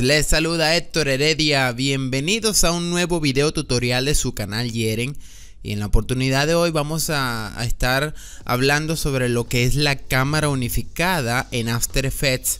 les saluda Héctor Heredia, bienvenidos a un nuevo video tutorial de su canal Yeren y en la oportunidad de hoy vamos a, estar hablando sobre lo que es la cámara unificada en After Effects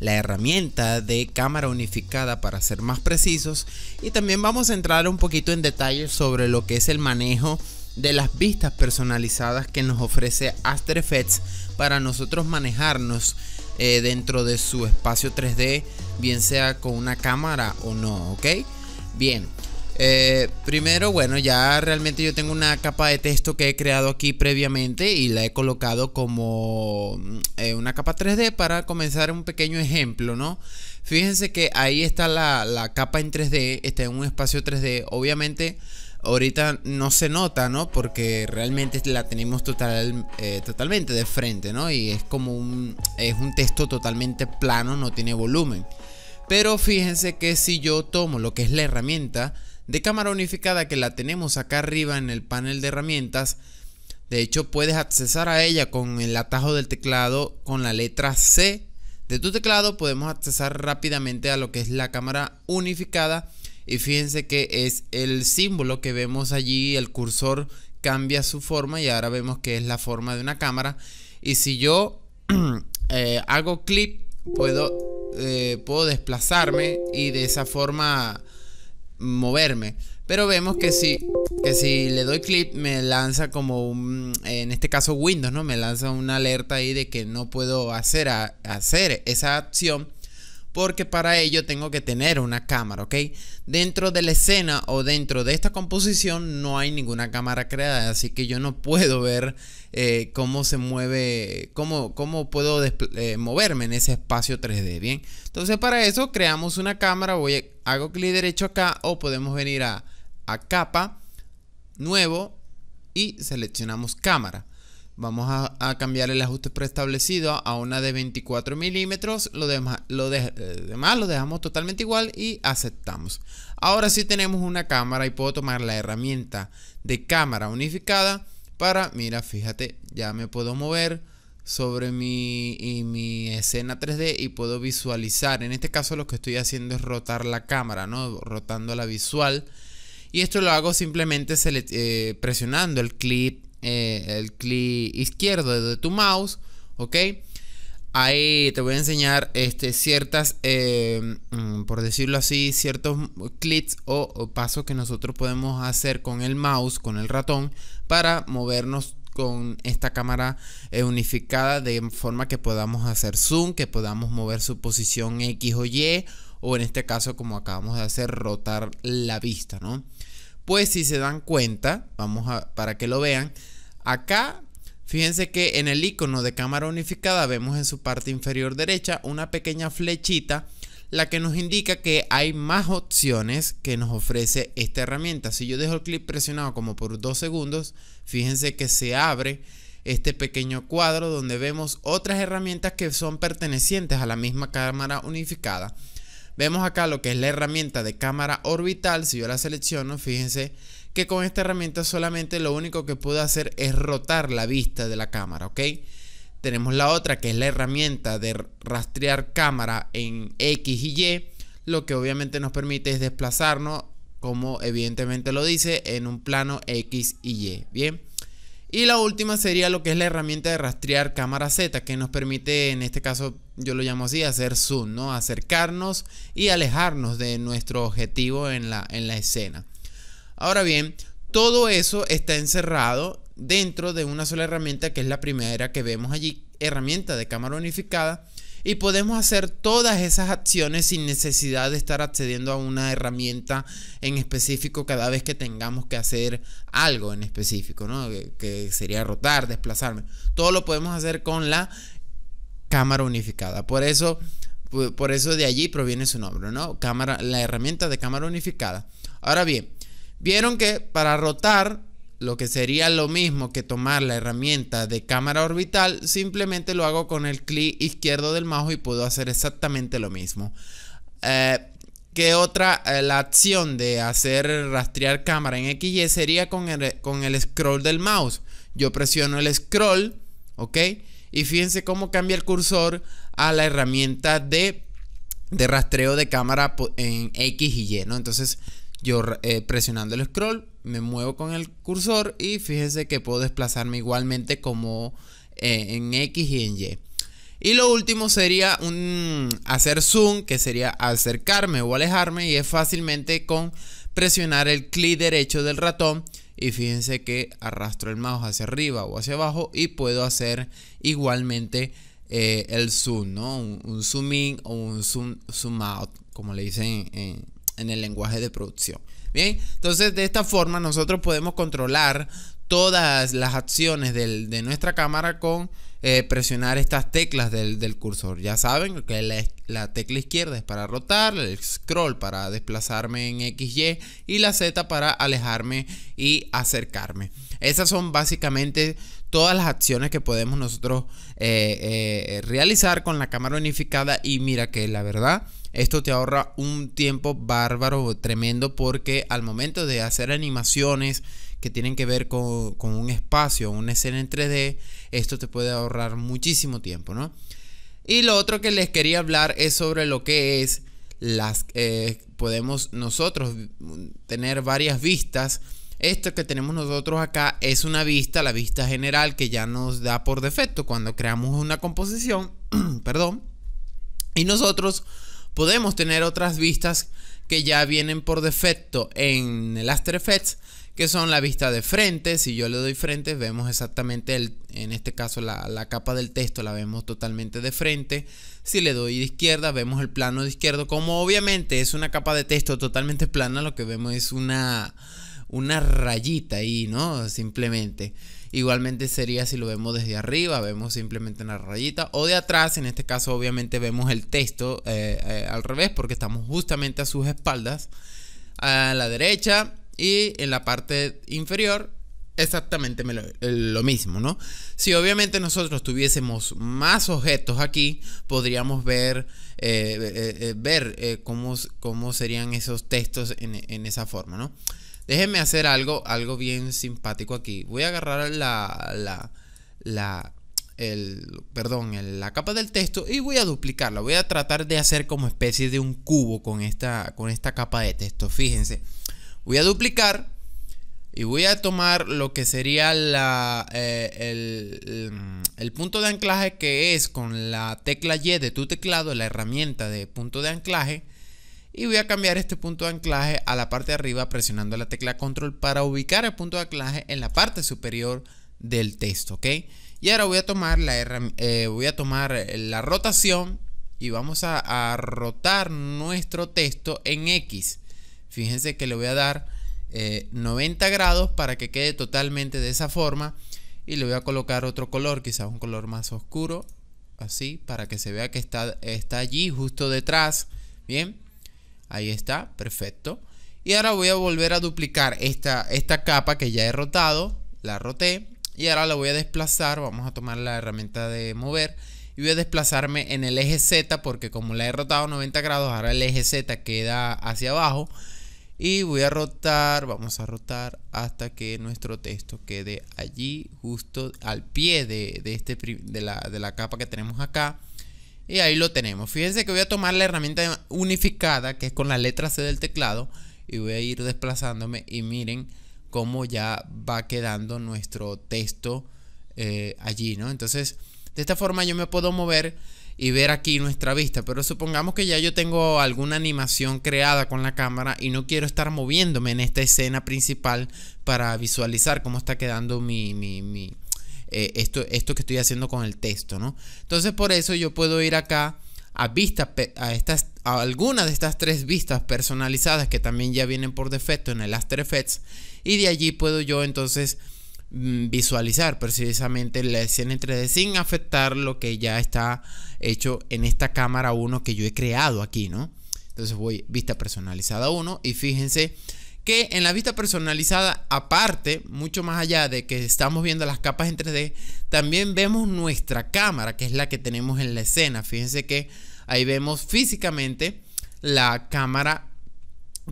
La herramienta de cámara unificada para ser más precisos. Y también vamos a entrar un poquito en detalle sobre lo que es el manejo de las vistas personalizadas que nos ofrece After Effects para nosotros manejarnos eh, dentro de su espacio 3D, bien sea con una cámara o no, ¿ok? Bien. Eh, primero, bueno, ya realmente yo tengo una capa de texto que he creado aquí previamente y la he colocado como mm, eh, una capa 3D para comenzar un pequeño ejemplo, ¿no? Fíjense que ahí está la, la capa en 3D, está en un espacio 3D, obviamente Ahorita no se nota, ¿no? Porque realmente la tenemos eh, totalmente de frente, ¿no? Y es como un, es un texto totalmente plano, no tiene volumen. Pero fíjense que si yo tomo lo que es la herramienta de cámara unificada que la tenemos acá arriba en el panel de herramientas, de hecho puedes accesar a ella con el atajo del teclado con la letra C de tu teclado podemos accesar rápidamente a lo que es la cámara unificada y fíjense que es el símbolo que vemos allí, el cursor cambia su forma y ahora vemos que es la forma de una cámara y si yo eh, hago clip puedo, eh, puedo desplazarme y de esa forma moverme. Pero vemos que si, que si le doy clip me lanza como un, en este caso Windows, ¿no? Me lanza una alerta ahí de que no puedo hacer, a, hacer esa acción porque para ello tengo que tener una cámara, ¿ok? Dentro de la escena o dentro de esta composición no hay ninguna cámara creada, así que yo no puedo ver eh, cómo se mueve, cómo, cómo puedo eh, moverme en ese espacio 3D, ¿bien? Entonces para eso creamos una cámara, voy hago clic derecho acá o podemos venir a capa, nuevo y seleccionamos cámara. Vamos a, cambiar el ajuste preestablecido a una de 24 milímetros. Lo, demás lo, eh, lo dejamos totalmente igual y aceptamos. Ahora sí tenemos una cámara y puedo tomar la herramienta de cámara unificada para, mira, fíjate, ya me puedo mover sobre mi, mi escena 3D y puedo visualizar. En este caso lo que estoy haciendo es rotar la cámara, ¿no? Rotando la visual. Y esto lo hago simplemente eh, presionando el clip eh, el clic izquierdo de tu mouse, ¿ok? Ahí te voy a enseñar este, ciertas, eh, mm, por decirlo así, ciertos clics o, pasos que nosotros podemos hacer con el mouse, con el ratón, para movernos con esta cámara eh, unificada de forma que podamos hacer zoom, que podamos mover su posición X o Y o en este caso como acabamos de hacer rotar la vista, ¿no? Pues si se dan cuenta, vamos a para que lo vean, Acá, fíjense que en el icono de cámara unificada vemos en su parte inferior derecha una pequeña flechita la que nos indica que hay más opciones que nos ofrece esta herramienta. Si yo dejo el clip presionado como por dos segundos, fíjense que se abre este pequeño cuadro donde vemos otras herramientas que son pertenecientes a la misma cámara unificada. Vemos acá lo que es la herramienta de cámara orbital, si yo la selecciono, fíjense que con esta herramienta solamente lo único que puedo hacer es rotar la vista de la cámara, ¿ok? Tenemos la otra que es la herramienta de rastrear cámara en X y Y, lo que obviamente nos permite es desplazarnos, como evidentemente lo dice, en un plano X y Y, ¿bien? Y la última sería lo que es la herramienta de rastrear cámara Z, que nos permite, en este caso yo lo llamo así, hacer zoom, ¿no? Acercarnos y alejarnos de nuestro objetivo en la escena. Ahora bien, todo eso está encerrado dentro de una sola herramienta que es la primera que vemos allí, herramienta de cámara unificada, y podemos hacer todas esas acciones sin necesidad de estar accediendo a una herramienta en específico cada vez que tengamos que hacer algo en específico, ¿no? que sería rotar, desplazarme. Todo lo podemos hacer con la cámara unificada. Por eso, por eso de allí proviene su nombre, ¿no? Cámara, la herramienta de cámara unificada. Ahora bien, Vieron que para rotar, lo que sería lo mismo que tomar la herramienta de cámara orbital, simplemente lo hago con el clic izquierdo del mouse y puedo hacer exactamente lo mismo. Eh, qué que otra? Eh, la acción de hacer rastrear cámara en XY sería con el, con el scroll del mouse. Yo presiono el scroll, ¿ok? Y fíjense cómo cambia el cursor a la herramienta de, de rastreo de cámara en X y Y, ¿no? Entonces yo eh, presionando el scroll me muevo con el cursor y fíjense que puedo desplazarme igualmente como eh, en X y en Y. Y lo último sería un hacer zoom, que sería acercarme o alejarme y es fácilmente con presionar el clic derecho del ratón y fíjense que arrastro el mouse hacia arriba o hacia abajo y puedo hacer igualmente eh, el zoom, ¿no? Un, zoom in o un zoom, zoom out, como le dicen en, en el lenguaje de producción. Bien, entonces de esta forma nosotros podemos controlar todas las acciones de nuestra cámara con eh, presionar estas teclas del, cursor. Ya saben que la, la, tecla izquierda es para rotar, el scroll para desplazarme en XY y la Z para alejarme y acercarme. Esas son básicamente todas las acciones que podemos nosotros eh, eh, realizar con la cámara unificada y mira que la verdad esto te ahorra un tiempo bárbaro, tremendo, porque al momento de hacer animaciones que tienen que ver con, un espacio, una escena en 3D, esto te puede ahorrar muchísimo tiempo, ¿no? Y lo otro que les quería hablar es sobre lo que es las... Eh, podemos nosotros tener varias vistas esto que tenemos nosotros acá es una vista, la vista general que ya nos da por defecto cuando creamos una composición, perdón, y nosotros podemos tener otras vistas que ya vienen por defecto en el After Effects, que son la vista de frente, si yo le doy frente vemos exactamente, el, en este caso la, la capa del texto la vemos totalmente de frente, si le doy de izquierda vemos el plano de izquierdo, como obviamente es una capa de texto totalmente plana, lo que vemos es una una rayita ahí, ¿no? Simplemente. Igualmente sería si lo vemos desde arriba, vemos simplemente una rayita. O de atrás, en este caso obviamente vemos el texto eh, eh, al revés porque estamos justamente a sus espaldas. A la derecha y en la parte inferior exactamente lo, mismo, ¿no? Si obviamente nosotros tuviésemos más objetos aquí, podríamos ver, eh, eh, eh, ver cómo, cómo, serían esos textos en, esa forma, ¿no? Déjenme hacer algo, algo bien simpático aquí. Voy a agarrar la, la, el, perdón, la capa del texto y voy a duplicarla. Voy a tratar de hacer como especie de un cubo con esta, con esta capa de texto. Fíjense, voy a duplicar y voy a tomar lo que sería eh, el, punto de anclaje que es con la tecla Y de tu teclado, la herramienta de punto de anclaje. Y voy a cambiar este punto de anclaje a la parte de arriba presionando la tecla control para ubicar el punto de anclaje en la parte superior del texto, ¿ok? Y ahora voy a tomar la, eh, voy a tomar eh, la rotación y vamos a, a, rotar nuestro texto en X. Fíjense que le voy a dar 90 eh, grados para que quede totalmente de esa forma y le voy a colocar otro color, quizás un color más oscuro, así, para que se vea que está, está allí justo detrás, bien, ahí está, perfecto. Y ahora voy a volver a duplicar esta, esta capa que ya he rotado, la roté, y ahora la voy a desplazar, vamos a tomar la herramienta de mover, y voy a desplazarme en el eje Z, porque como la he rotado 90 grados, ahora el eje Z queda hacia abajo, y voy a rotar, vamos a rotar hasta que nuestro texto quede allí, justo al pie de, este, de la, capa que tenemos acá. Y ahí lo tenemos. Fíjense que voy a tomar la herramienta unificada, que es con la letra C del teclado, y voy a ir desplazándome y miren cómo ya va quedando nuestro texto eh, allí, ¿no? Entonces, de esta forma yo me puedo mover y ver aquí nuestra vista. Pero supongamos que ya yo tengo alguna animación creada con la cámara y no quiero estar moviéndome en esta escena principal para visualizar cómo está quedando mi, mi, eh, esto, esto que estoy haciendo con el texto, ¿no? Entonces por eso yo puedo ir acá a vista a estas, de estas tres vistas personalizadas que también ya vienen por defecto en el After Effects y de allí puedo yo entonces Mm, visualizar precisamente la escena en 3D sin afectar lo que ya está hecho en esta cámara 1 que yo he creado aquí, ¿no? Entonces voy vista personalizada 1 y fíjense que en la vista personalizada, aparte, mucho más allá de que estamos viendo las capas en 3D, también vemos nuestra cámara, que es la que tenemos en la escena. Fíjense que ahí vemos físicamente la cámara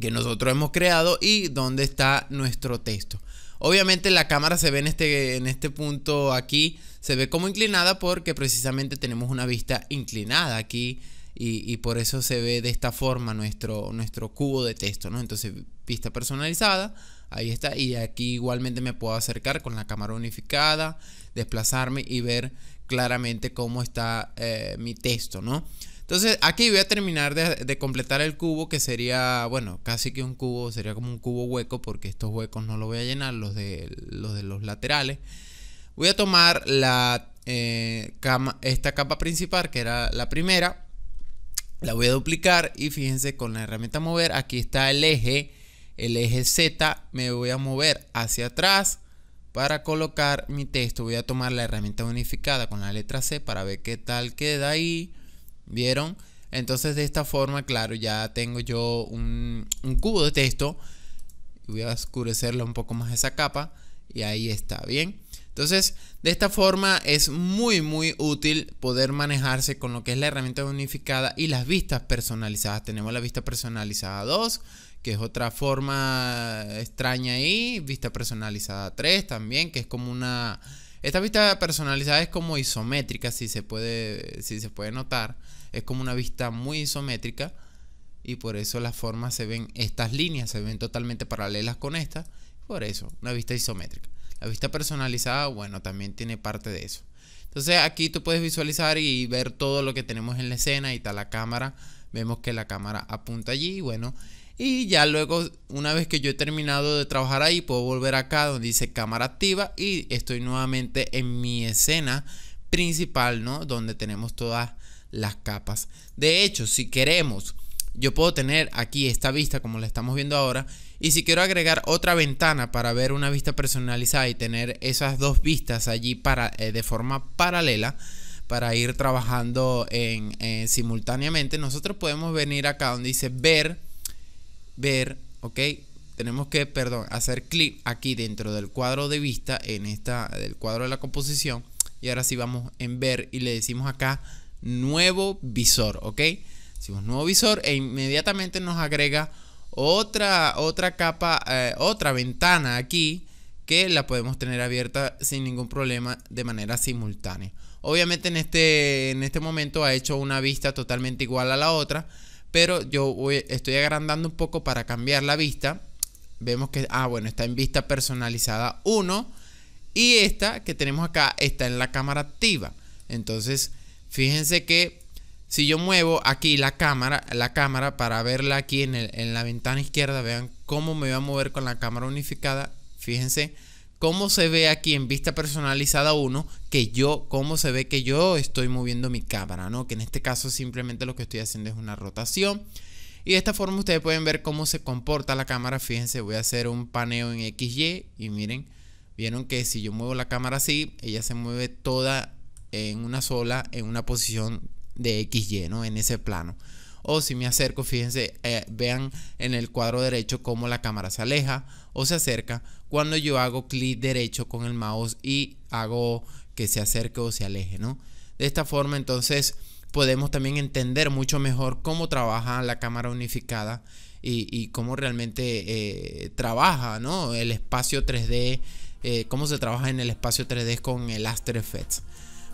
que nosotros hemos creado y dónde está nuestro texto. Obviamente la cámara se ve en este, en este punto aquí, se ve como inclinada porque precisamente tenemos una vista inclinada aquí y, por eso se ve de esta forma nuestro, nuestro cubo de texto, ¿no? Entonces, vista personalizada, ahí está, y aquí igualmente me puedo acercar con la cámara unificada, desplazarme y ver claramente cómo está eh, mi texto, ¿no? Entonces aquí voy a terminar de, completar el cubo que sería, bueno, casi que un cubo, sería como un cubo hueco porque estos huecos no los voy a llenar, los de los, laterales. Voy a tomar la, eh, esta capa principal que era la primera, la voy a duplicar y fíjense con la herramienta mover, aquí está el eje, el eje Z, me voy a mover hacia atrás para colocar mi texto. Voy a tomar la herramienta unificada con la letra C para ver qué tal queda ahí ¿Vieron? Entonces de esta forma, claro, ya tengo yo un, un cubo de texto. Voy a oscurecerle un poco más esa capa. Y ahí está, ¿bien? Entonces, de esta forma es muy muy útil poder manejarse con lo que es la herramienta unificada y las vistas personalizadas. Tenemos la vista personalizada 2, que es otra forma extraña ahí, vista personalizada 3 también, que es como una esta vista personalizada es como isométrica, si se puede, si se puede notar. Es como una vista muy isométrica y por eso las formas se ven, estas líneas se ven totalmente paralelas con esta, Por eso, una vista isométrica. La vista personalizada, bueno, también tiene parte de eso. Entonces aquí tú puedes visualizar y ver todo lo que tenemos en la escena y está la cámara. Vemos que la cámara apunta allí. Bueno, y ya luego, una vez que yo he terminado de trabajar ahí, puedo volver acá donde dice cámara activa y estoy nuevamente en mi escena principal, ¿no? Donde tenemos todas las capas. De hecho, si queremos, yo puedo tener aquí esta vista como la estamos viendo ahora. Y si quiero agregar otra ventana para ver una vista personalizada y tener esas dos vistas allí para, eh, de forma paralela, para ir trabajando en, eh, simultáneamente, nosotros podemos venir acá donde dice ver ver, ok, tenemos que, perdón, hacer clic aquí dentro del cuadro de vista, en esta, del cuadro de la composición. Y ahora sí vamos en ver y le decimos acá nuevo visor, ok. Decimos nuevo visor e inmediatamente nos agrega otra, otra capa, eh, otra ventana aquí que la podemos tener abierta sin ningún problema de manera simultánea. Obviamente en este, en este momento ha hecho una vista totalmente igual a la otra, pero yo estoy agrandando un poco para cambiar la vista. Vemos que, ah, bueno, está en vista personalizada 1 y esta que tenemos acá está en la cámara activa. Entonces, fíjense que si yo muevo aquí la cámara, la cámara para verla aquí en, en la ventana izquierda, vean cómo me voy a mover con la cámara unificada. Fíjense cómo se ve aquí en vista personalizada uno que yo, cómo se ve que yo estoy moviendo mi cámara, ¿no? Que en este caso simplemente lo que estoy haciendo es una rotación. Y de esta forma ustedes pueden ver cómo se comporta la cámara. Fíjense, voy a hacer un paneo en XY y miren, vieron que si yo muevo la cámara así, ella se mueve toda en una sola, en una posición de XY, ¿no? En ese plano o si me acerco, fíjense, eh, vean en el cuadro derecho cómo la cámara se aleja o se acerca cuando yo hago clic derecho con el mouse y hago que se acerque o se aleje, ¿no? De esta forma entonces podemos también entender mucho mejor cómo trabaja la cámara unificada y, cómo realmente eh, trabaja, ¿no? El espacio 3D, eh, cómo se trabaja en el espacio 3D con el After Effects.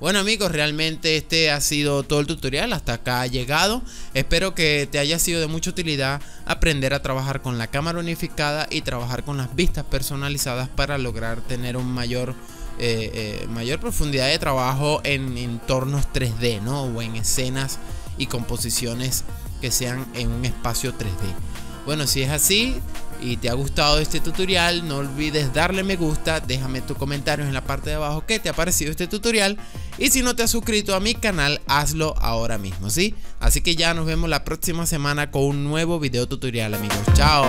Bueno amigos, realmente este ha sido todo el tutorial, hasta acá ha llegado. Espero que te haya sido de mucha utilidad aprender a trabajar con la cámara unificada y trabajar con las vistas personalizadas para lograr tener un mayor... Eh, eh, mayor profundidad de trabajo en entornos 3D, ¿no? O en escenas y composiciones que sean en un espacio 3D. Bueno, si es así, y te ha gustado este tutorial, no olvides darle me gusta, déjame tus comentarios en la parte de abajo Que te ha parecido este tutorial y si no te has suscrito a mi canal, hazlo ahora mismo, ¿sí? Así que ya nos vemos la próxima semana con un nuevo video tutorial, amigos. Chao.